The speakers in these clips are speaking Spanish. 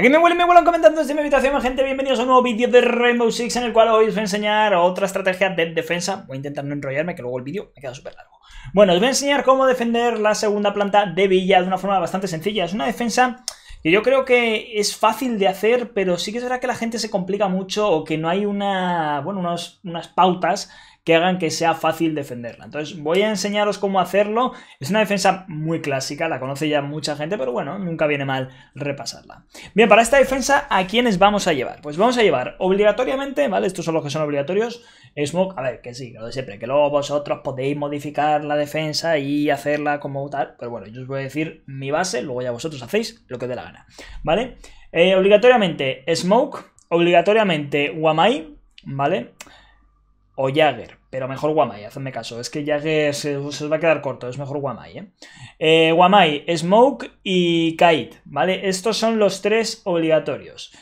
Aquí me vuelven, me vuelven comentando desde mi habitación, gente. Bienvenidos a un nuevo vídeo de Rainbow Six en el cual hoy os voy a enseñar otra estrategia de defensa. Voy a intentar no enrollarme, que luego el vídeo me queda súper largo. Bueno, os voy a enseñar cómo defender la segunda planta de Villa de una forma bastante sencilla. Es una defensa que yo creo que es fácil de hacer, pero sí que será que la gente se complica mucho o que no hay una, bueno, unas pautas que hagan que sea fácil defenderla. Entonces voy a enseñaros cómo hacerlo. Es una defensa muy clásica, la conoce ya mucha gente, pero bueno, nunca viene mal repasarla. Bien, para esta defensa, ¿a quiénes vamos a llevar? Pues vamos a llevar obligatoriamente, ¿vale? Estos son los que son obligatorios. Smoke, a ver, que sí, lo de siempre, que luego vosotros podéis modificar la defensa y hacerla como tal, pero bueno, yo os voy a decir mi base, luego ya vosotros hacéis lo que os dé la gana, ¿vale? Eh, obligatoriamente Smoke, obligatoriamente Wamai, ¿vale? o Jagger, pero mejor Guamai, hacedme caso. Es que Jagger se, os va a quedar corto, es mejor Guamai, ¿eh? ¿eh? Smoke y Kaid, ¿vale? Estos son los tres obligatorios.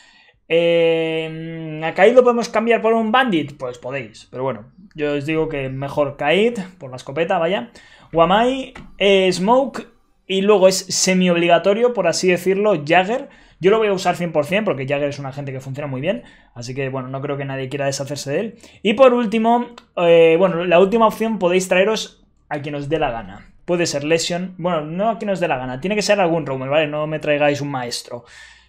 Eh, ¿A Kaid lo podemos cambiar por un Bandit? Pues podéis, pero bueno, yo os digo que mejor Kaid, por la escopeta, vaya. Guamai, eh, Smoke y luego es semi obligatorio, por así decirlo, Jagger yo lo voy a usar 100% porque Jagger es un agente que funciona muy bien, así que bueno, no creo que nadie quiera deshacerse de él. Y por último, eh, bueno, la última opción podéis traeros a quien os dé la gana. Puede ser Lesion, bueno, no a quien os dé la gana, tiene que ser algún roamer, ¿vale? No me traigáis un maestro.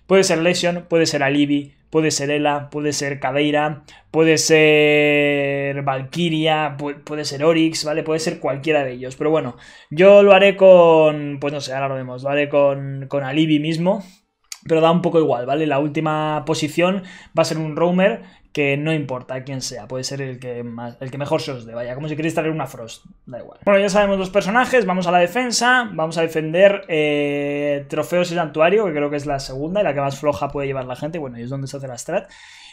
Puede ser Lesion, puede ser Alibi, puede ser Ela, puede ser Cadeira, puede ser Valkyria, puede ser Oryx, ¿vale? Puede ser cualquiera de ellos. Pero bueno, yo lo haré con, pues no sé, ahora lo vemos, vale haré con, con Alibi mismo, pero da un poco igual, ¿vale? La última posición va a ser un roamer que no importa quién sea, puede ser el que, más, el que mejor se os dé, vaya, como si queréis traer una Frost, da igual. Bueno, ya sabemos los personajes, vamos a la defensa, vamos a defender eh, Trofeos y Santuario, que creo que es la segunda y la que más floja puede llevar la gente, bueno, y es donde se hace la strat.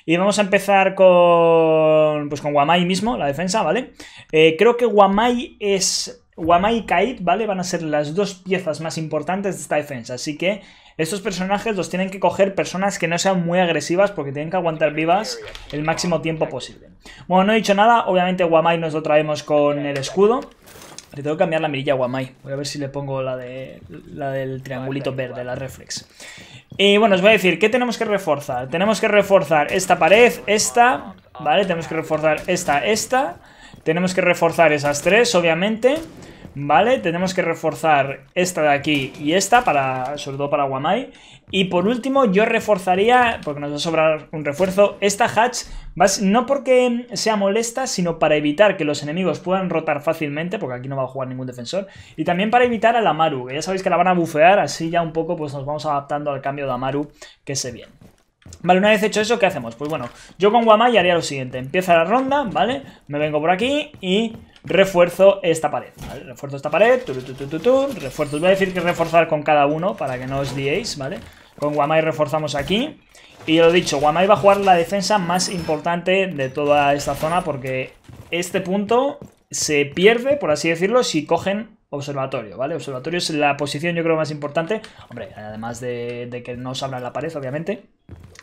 Y vamos a empezar con, pues con Guamai mismo, la defensa, ¿vale? Eh, creo que Guamai es Wamai y Kaid, ¿vale? Van a ser las dos piezas más importantes de esta defensa. Así que estos personajes los tienen que coger personas que no sean muy agresivas porque tienen que aguantar vivas el máximo tiempo posible. Bueno, no he dicho nada. Obviamente Wamai nos lo traemos con el escudo. Le tengo que cambiar la mirilla a Wamai. Voy a ver si le pongo la, de, la del triangulito verde, la reflex. Y bueno, os voy a decir, ¿qué tenemos que reforzar? Tenemos que reforzar esta pared, esta, ¿vale? Tenemos que reforzar esta, esta... Tenemos que reforzar esas tres, obviamente. ¿Vale? Tenemos que reforzar esta de aquí y esta, para, sobre todo para Guamai. Y por último, yo reforzaría, porque nos va a sobrar un refuerzo, esta hatch, no porque sea molesta, sino para evitar que los enemigos puedan rotar fácilmente, porque aquí no va a jugar ningún defensor. Y también para evitar a la que ya sabéis que la van a bufear, así ya un poco pues nos vamos adaptando al cambio de Amaru que se viene. Vale, una vez hecho eso, ¿qué hacemos? Pues bueno, yo con Guamai haría lo siguiente. Empieza la ronda, ¿vale? Me vengo por aquí y refuerzo esta pared, ¿vale? Refuerzo esta pared, tu, refuerzo. Os voy a decir que reforzar con cada uno para que no os liéis, ¿vale? Con Guamai reforzamos aquí. Y lo dicho, Guamai va a jugar la defensa más importante de toda esta zona porque este punto se pierde, por así decirlo, si cogen observatorio, ¿vale? Observatorio es la posición yo creo más importante. Hombre, además de, que no os abran la pared, obviamente.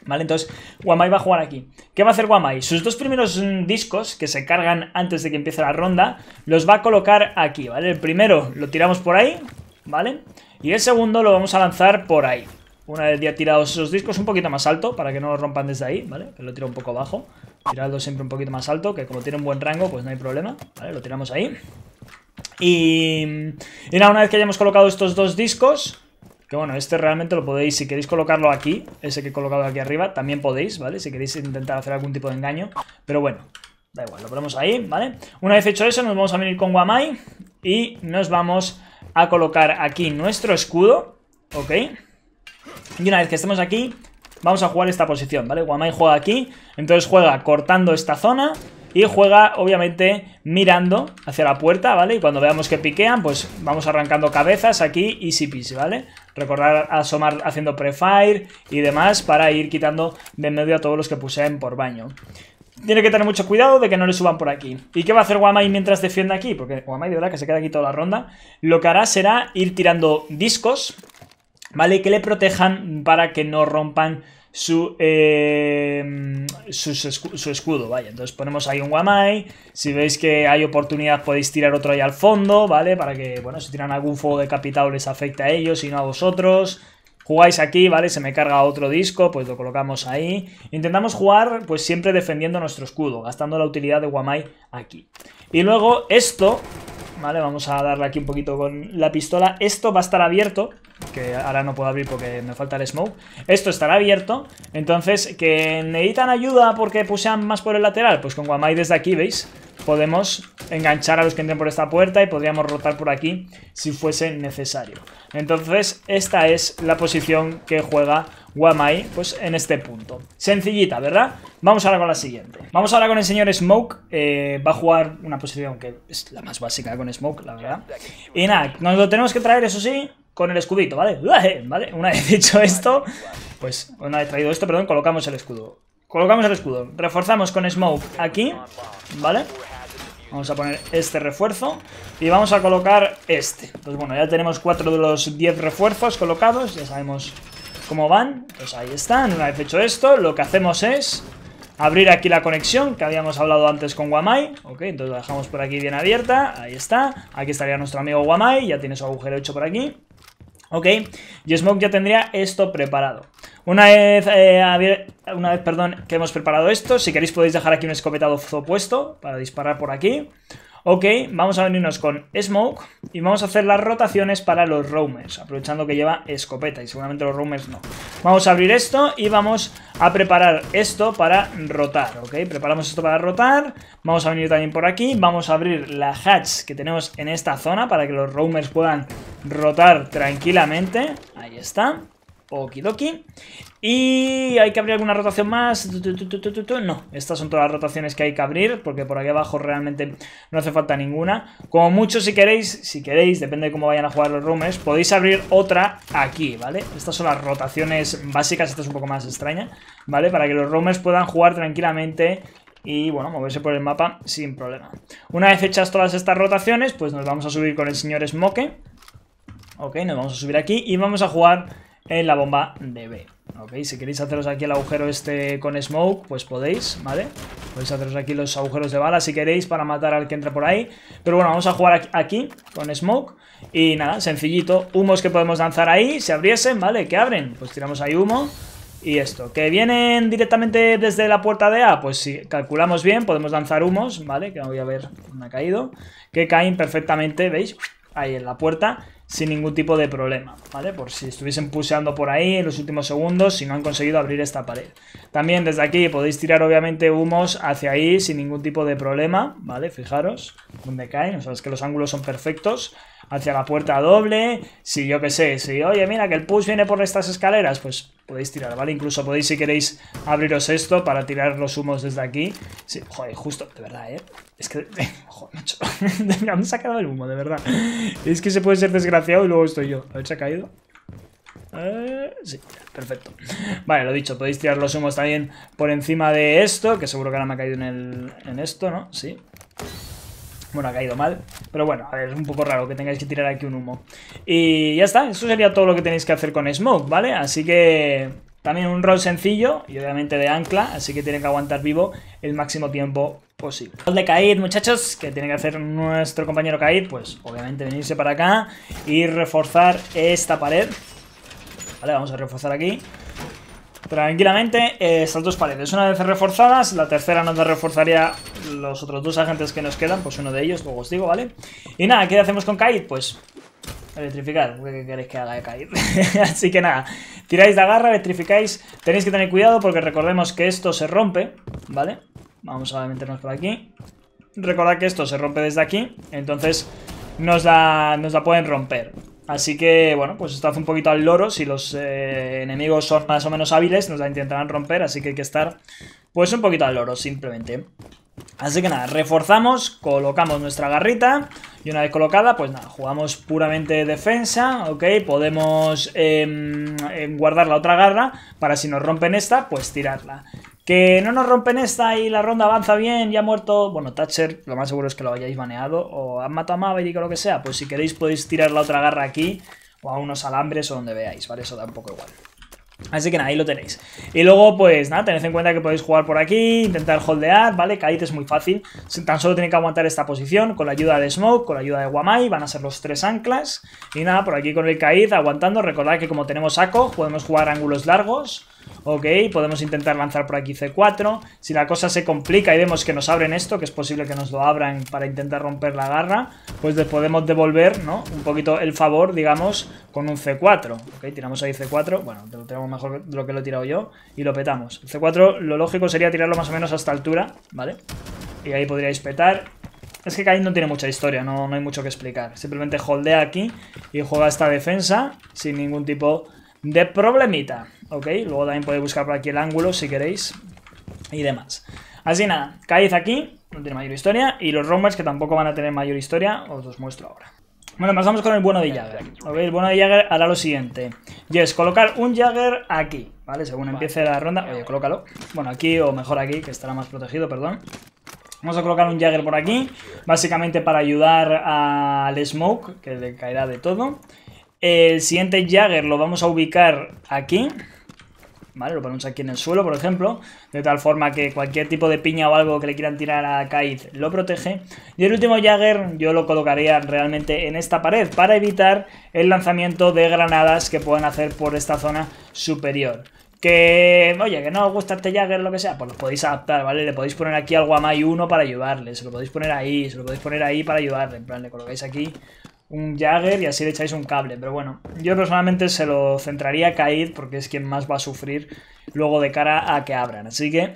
¿Vale? Entonces, Guamai va a jugar aquí. ¿Qué va a hacer Guamai? Sus dos primeros mm, discos que se cargan antes de que empiece la ronda, los va a colocar aquí, ¿vale? El primero lo tiramos por ahí, ¿vale? Y el segundo lo vamos a lanzar por ahí. Una vez ya tirados esos discos, un poquito más alto, para que no los rompan desde ahí, ¿vale? lo tiro un poco abajo. Tiradlo siempre un poquito más alto, que como tiene un buen rango, pues no hay problema, ¿vale? Lo tiramos ahí. Y, y nada, una vez que hayamos colocado estos dos discos, que bueno, este realmente lo podéis, si queréis colocarlo aquí, ese que he colocado aquí arriba, también podéis, ¿vale? Si queréis intentar hacer algún tipo de engaño. Pero bueno, da igual, lo ponemos ahí, ¿vale? Una vez hecho eso, nos vamos a venir con Guamai y nos vamos a colocar aquí nuestro escudo, ¿ok? Y una vez que estemos aquí, vamos a jugar esta posición, ¿vale? Guamai juega aquí, entonces juega cortando esta zona y juega, obviamente, mirando hacia la puerta, ¿vale? Y cuando veamos que piquean, pues vamos arrancando cabezas aquí, y si pis, ¿vale? Recordar asomar haciendo prefire y demás para ir quitando de en medio a todos los que puseen por baño. Tiene que tener mucho cuidado de que no le suban por aquí. ¿Y qué va a hacer Guamai mientras defiende aquí? Porque Guamai de verdad que se queda aquí toda la ronda. Lo que hará será ir tirando discos, ¿vale? Que le protejan para que no rompan su, em, su, escudo, vaya. Entonces ponemos ahí un Guamai. Si veis que hay oportunidad podéis tirar otro ahí al fondo, ¿vale? Para que, bueno, si tiran algún fuego decapitado les afecte a ellos y no a vosotros. Jugáis aquí, ¿vale? Se me carga otro disco, pues lo colocamos ahí. Intentamos jugar, pues siempre defendiendo nuestro escudo, gastando la utilidad de Guamai aquí. Y luego esto, ¿vale? Vamos a darle aquí un poquito con la pistola. Esto va a estar abierto que ahora no puedo abrir porque me falta el smoke. Esto estará abierto. Entonces, que necesitan ayuda porque pusean más por el lateral. Pues con Guamai desde aquí, ¿veis? Podemos enganchar a los que entren por esta puerta y podríamos rotar por aquí si fuese necesario. Entonces, esta es la posición que juega Guamai, pues en este punto. Sencillita, ¿verdad? Vamos ahora con la siguiente. Vamos ahora con el señor Smoke. Eh, va a jugar una posición que es la más básica con Smoke, la verdad. Y nada, nos lo tenemos que traer, eso sí, con el escudito, ¿vale? ¿Vale? Una vez hecho esto, pues una vez traído esto, perdón, colocamos el escudo. Colocamos el escudo, reforzamos con smoke aquí, ¿vale? Vamos a poner este refuerzo y vamos a colocar este. Pues bueno, ya tenemos cuatro de los 10 refuerzos colocados, ya sabemos cómo van. Pues ahí están, una vez hecho esto, lo que hacemos es abrir aquí la conexión que habíamos hablado antes con Guamai. Ok, entonces la dejamos por aquí bien abierta. Ahí está. Aquí estaría nuestro amigo Guamai. Ya tiene su agujero hecho por aquí. ¿ok? Y Smoke ya tendría esto preparado. Una vez, eh, una vez perdón, que hemos preparado esto, si queréis podéis dejar aquí un escopetado puesto para disparar por aquí. Ok, vamos a venirnos con Smoke y vamos a hacer las rotaciones para los roamers, aprovechando que lleva escopeta y seguramente los roamers no. Vamos a abrir esto y vamos a preparar esto para rotar, ok, preparamos esto para rotar, vamos a venir también por aquí, vamos a abrir la hatch que tenemos en esta zona para que los roamers puedan rotar tranquilamente. Ahí está. Okidoki. Y hay que abrir alguna rotación más. No, estas son todas las rotaciones que hay que abrir, porque por aquí abajo realmente no hace falta ninguna. Como mucho, si queréis, si queréis, depende de cómo vayan a jugar los roomers, podéis abrir otra aquí, ¿vale? Estas son las rotaciones básicas, esta es un poco más extraña, ¿vale? Para que los roomers puedan jugar tranquilamente y bueno, moverse por el mapa sin problema. Una vez hechas todas estas rotaciones, pues nos vamos a subir con el señor Smoke Ok, nos vamos a subir aquí y vamos a jugar en la bomba de B. Ok, si queréis haceros aquí el agujero este con smoke, pues podéis, ¿vale? Podéis haceros aquí los agujeros de bala si queréis para matar al que entra por ahí. Pero bueno, vamos a jugar aquí con smoke. Y nada, sencillito, humos que podemos lanzar ahí, se abriesen, ¿vale? Que abren, pues tiramos ahí humo. Y esto, que vienen directamente desde la puerta de A, pues si calculamos bien, podemos lanzar humos, ¿vale? Que no voy a ver, me ha caído. Que caen perfectamente, ¿veis? Ahí en la puerta sin ningún tipo de problema, ¿vale? Por si estuviesen puseando por ahí en los últimos segundos si no han conseguido abrir esta pared. También desde aquí podéis tirar obviamente humos hacia ahí sin ningún tipo de problema, ¿vale? Fijaros donde caen, no sea, que los ángulos son perfectos hacia la puerta doble. Si yo qué sé, si oye, mira que el push viene por estas escaleras, pues podéis tirar, ¿vale? Incluso podéis, si queréis, abriros esto para tirar los humos desde aquí. Sí, joder, justo, de verdad, ¿eh? Es que, joder, macho, se ha quedado el humo, de verdad? Es que se puede ser desgraciado y luego estoy yo. A ver, ha caído? Eh, sí, perfecto. Vale, lo dicho, podéis tirar los humos también por encima de esto, que seguro que ahora me ha caído en, el, en esto, ¿no? Sí. Bueno, ha caído mal. Pero bueno, a ver, es un poco raro que tengáis que tirar aquí un humo. Y ya está, eso sería todo lo que tenéis que hacer con Smoke, ¿vale? Así que también un rol sencillo y obviamente de ancla, así que tienen que aguantar vivo el máximo tiempo posible. El de Kaid, muchachos, que tiene que hacer nuestro compañero Kaid, pues obviamente venirse para acá y reforzar esta pared. Vale, vamos a reforzar aquí tranquilamente estas eh, dos paredes. Una vez reforzadas, la tercera nos reforzaría los otros dos agentes que nos quedan, pues uno de ellos, luego os digo, ¿vale? Y nada, ¿qué hacemos con Kaid? Pues electrificar, ¿qué queréis que haga de Kaid? Así que nada, tiráis la garra, electrificáis, tenéis que tener cuidado porque recordemos que esto se rompe, ¿vale? Vamos a meternos por aquí. Recordad que esto se rompe desde aquí, entonces nos nos la pueden romper. Así que, bueno, pues está un poquito al loro. Si los eh, enemigos son más o menos hábiles, nos la intentarán romper. Así que hay que estar, pues, un poquito al loro, simplemente. Así que nada, reforzamos, colocamos nuestra garrita y una vez colocada, pues nada, jugamos puramente defensa, ¿ok? Podemos em, em, guardar la otra garra para si nos rompen esta, pues tirarla. Que no nos rompen esta y la ronda avanza bien, ya ha muerto. Bueno, Thatcher, lo más seguro es que lo hayáis baneado. O han matado a Maverick o lo que sea. Pues si queréis podéis tirar la otra garra aquí. O a unos alambres o donde veáis, ¿vale? Eso da un poco igual. Así que nada, ahí lo tenéis. Y luego, pues nada, tened en cuenta que podéis jugar por aquí, intentar holdear, ¿vale? caídas es muy fácil. Tan solo tiene que aguantar esta posición con la ayuda de Smoke, con la ayuda de Guamai, van a ser los tres anclas. Y nada, por aquí con el Kaid aguantando. Recordad que como tenemos saco, podemos jugar ángulos largos. Ok, podemos intentar lanzar por aquí C4. Si la cosa se complica y vemos que nos abren esto, que es posible que nos lo abran para intentar romper la garra, pues les podemos devolver, ¿no? Un poquito el favor, digamos, con un C4. Ok, tiramos ahí C4. Bueno, lo tenemos mejor de lo que lo he tirado yo. Y lo petamos. El C4 lo lógico sería tirarlo más o menos a esta altura, ¿vale? Y ahí podríais petar. Es que Cain no tiene mucha historia, no, no hay mucho que explicar. Simplemente holdea aquí y juega esta defensa sin ningún tipo de problemita, ¿ok? Luego también podéis buscar por aquí el ángulo si queréis y demás. Así nada, Caíz aquí, no tiene mayor historia, y los rombers que tampoco van a tener mayor historia, os los muestro ahora. Bueno, pasamos con el bueno de Jagger. El bueno de Jagger hará lo siguiente. Y es colocar un Jagger aquí, ¿vale? Según empiece la ronda... Oye, colócalo. Bueno, aquí o mejor aquí, que estará más protegido, perdón. Vamos a colocar un Jagger por aquí, básicamente para ayudar al Smoke, que le caerá de todo. El siguiente Jagger lo vamos a ubicar aquí. ¿Vale? Lo ponemos aquí en el suelo, por ejemplo. De tal forma que cualquier tipo de piña o algo que le quieran tirar a Kaid lo protege. Y el último Jagger yo lo colocaría realmente en esta pared para evitar el lanzamiento de granadas que puedan hacer por esta zona superior. Que, oye, que no os gusta este Jagger, lo que sea, pues lo podéis adaptar, ¿vale? Le podéis poner aquí algo a Mai 1 para ayudarle, se lo podéis poner ahí, se lo podéis poner ahí para ayudarle. En plan, le colocáis aquí un Jagger y así le echáis un cable. Pero bueno, yo personalmente se lo centraría a Kaid porque es quien más va a sufrir luego de cara a que abran. Así que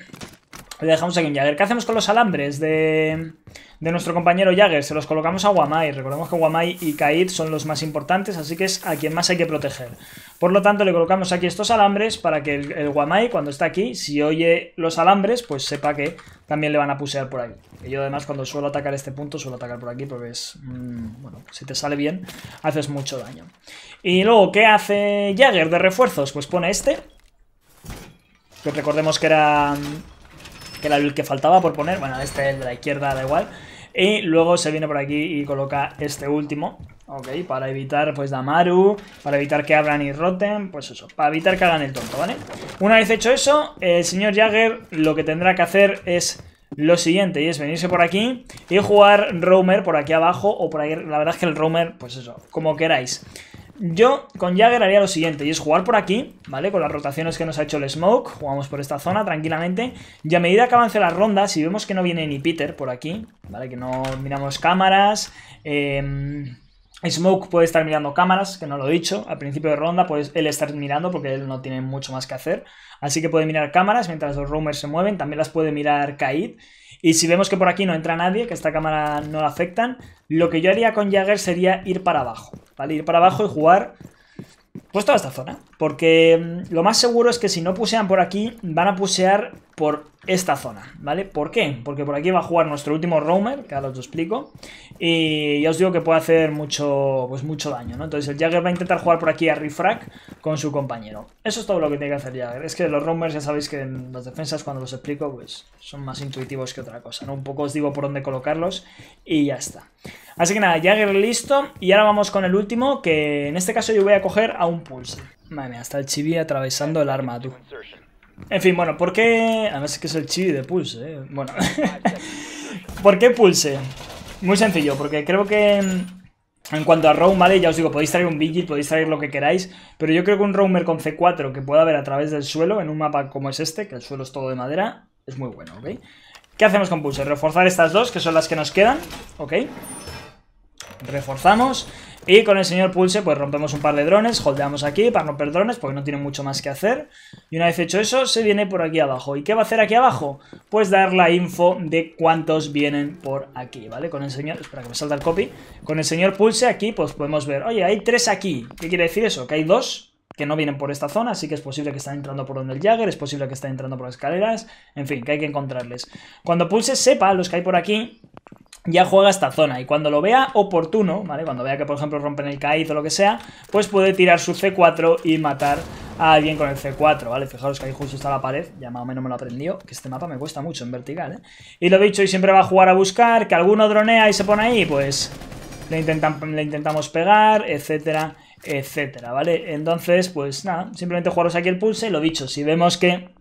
le dejamos aquí un Jagger. ¿Qué hacemos con los alambres de, de nuestro compañero Jagger? Se los colocamos a Guamai. Recordemos que Guamai y Kaid son los más importantes, así que es a quien más hay que proteger. Por lo tanto, le colocamos aquí estos alambres para que el, cuando está aquí, si oye los alambres, pues sepa que también le van a pusear por aquí. Y yo, además, cuando suelo atacar este punto, suelo atacar por aquí porque es... Mm, bueno, si te sale bien, haces mucho daño. Y luego, ¿qué hace Jagger de refuerzos? Pues pone este. Que recordemos que era que era el que faltaba por poner. Bueno, este el de la izquierda, da igual. Y luego se viene por aquí y coloca este último, ¿ok? Para evitar, pues, Damaru, para evitar que abran y roten, pues eso, para evitar que hagan el tonto, ¿vale? Una vez hecho eso, el señor Jagger lo que tendrá que hacer es lo siguiente, y es venirse por aquí y jugar Roamer por aquí abajo o por ahí, la verdad es que el Roamer, pues eso, como queráis. Yo con Jagger haría lo siguiente, y es jugar por aquí, ¿vale? Con las rotaciones que nos ha hecho el Smoke, jugamos por esta zona tranquilamente, y a medida que avance la ronda, si vemos que no viene ni Peter por aquí, ¿vale? Que no miramos cámaras, eh Smoke puede estar mirando cámaras, que no lo he dicho. Al principio de ronda, pues él estar mirando porque él no tiene mucho más que hacer. Así que puede mirar cámaras mientras los roamers se mueven. También las puede mirar Kaid. Y si vemos que por aquí no entra nadie, que esta cámara no la afectan, lo que yo haría con Jagger sería ir para abajo. ¿Vale? Ir para abajo y jugar pues toda esta zona. Porque mm, lo más seguro es que si no pusean por aquí, van a pusear por esta zona, ¿vale? ¿Por qué? Porque por aquí va a jugar nuestro último roamer, que ahora os lo explico, y ya os digo que puede hacer mucho, pues mucho daño, ¿no? Entonces el Jagger va a intentar jugar por aquí a Refrack con su compañero. Eso es todo lo que tiene que hacer Jagger. Es que los roamers ya sabéis que en las defensas cuando los explico, pues son más intuitivos que otra cosa, ¿no? Un poco os digo por dónde colocarlos y ya está. Así que nada, Jagger listo, y ahora vamos con el último, que en este caso yo voy a coger a un Pulse. Madre mía, hasta el chibi atravesando el arma, tú. En fin, bueno, ¿por qué...? A es que es el chi de Pulse, ¿eh? Bueno. Ah, ¿Por qué Pulse? Muy sencillo, porque creo que... En cuanto a Roam, ¿vale? Ya os digo, podéis traer un Vigil, podéis traer lo que queráis, pero yo creo que un Roamer con C4 que pueda ver a través del suelo, en un mapa como es este, que el suelo es todo de madera, es muy bueno, ¿ok? ¿Qué hacemos con Pulse? Reforzar estas dos, que son las que nos quedan, ¿ok? reforzamos. Y con el señor Pulse pues rompemos un par de drones, holdeamos aquí para romper drones porque no tiene mucho más que hacer. Y una vez hecho eso, se viene por aquí abajo. ¿Y qué va a hacer aquí abajo? Pues dar la info de cuántos vienen por aquí, ¿vale? Con el señor... Espera que me salta el copy. Con el señor Pulse aquí pues podemos ver, oye, hay tres aquí. ¿Qué quiere decir eso? Que hay dos que no vienen por esta zona, así que es posible que están entrando por donde el Jagger, es posible que estén entrando por escaleras, en fin, que hay que encontrarles. Cuando Pulse sepa los que hay por aquí, ya juega esta zona y cuando lo vea oportuno, ¿vale? Cuando vea que por ejemplo rompen el caído o lo que sea, pues puede tirar su C4 y matar a alguien con el C4, ¿vale? Fijaros que ahí justo está la pared, ya más o menos me lo aprendió, que este mapa me cuesta mucho en vertical, ¿eh? Y lo dicho, y siempre va a jugar a buscar, que alguno dronea y se pone ahí, pues le, intentan, le intentamos pegar, etcétera, etcétera, ¿vale? Entonces, pues nada, simplemente jugaros aquí el pulse, y lo dicho, si vemos que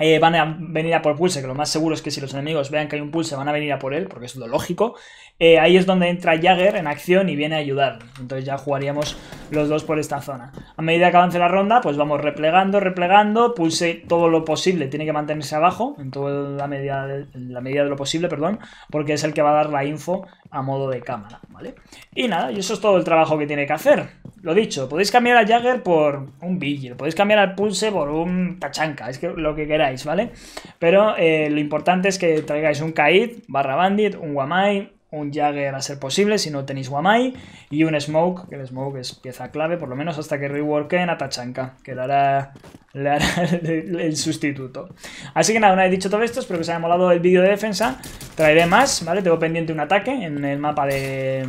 eh, van a venir a por Pulse, que lo más seguro es que si los enemigos vean que hay un Pulse van a venir a por él, porque es lo lógico. Eh, ahí es donde entra Jagger en acción y viene a ayudar. Entonces ya jugaríamos los dos por esta zona. A medida que avance la ronda, pues vamos replegando, replegando. Pulse todo lo posible, tiene que mantenerse abajo, en toda la medida la medida de lo posible, perdón, porque es el que va a dar la info a modo de cámara, ¿vale? Y nada, y eso es todo el trabajo que tiene que hacer. Lo dicho, podéis cambiar a Jagger por un Vigil, podéis cambiar al Pulse por un Tachanka, es que lo que queráis, ¿vale? Pero eh, lo importante es que traigáis un Kaid, barra Bandit, un Wamai, un Jagger a ser posible si no tenéis Wamai y un Smoke, que el Smoke es pieza clave, por lo menos hasta que reworken a Tachanka, que le hará, el, el, sustituto. Así que nada, una vez dicho todo esto, espero que os haya molado el vídeo de defensa. Traeré más, ¿vale? Tengo pendiente un ataque en el mapa de,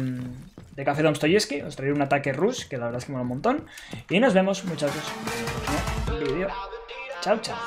Café Domstoyevsky. Os traeré un ataque rush, que la verdad es que mola un montón. Y nos vemos, muchachos, en Chao, chao.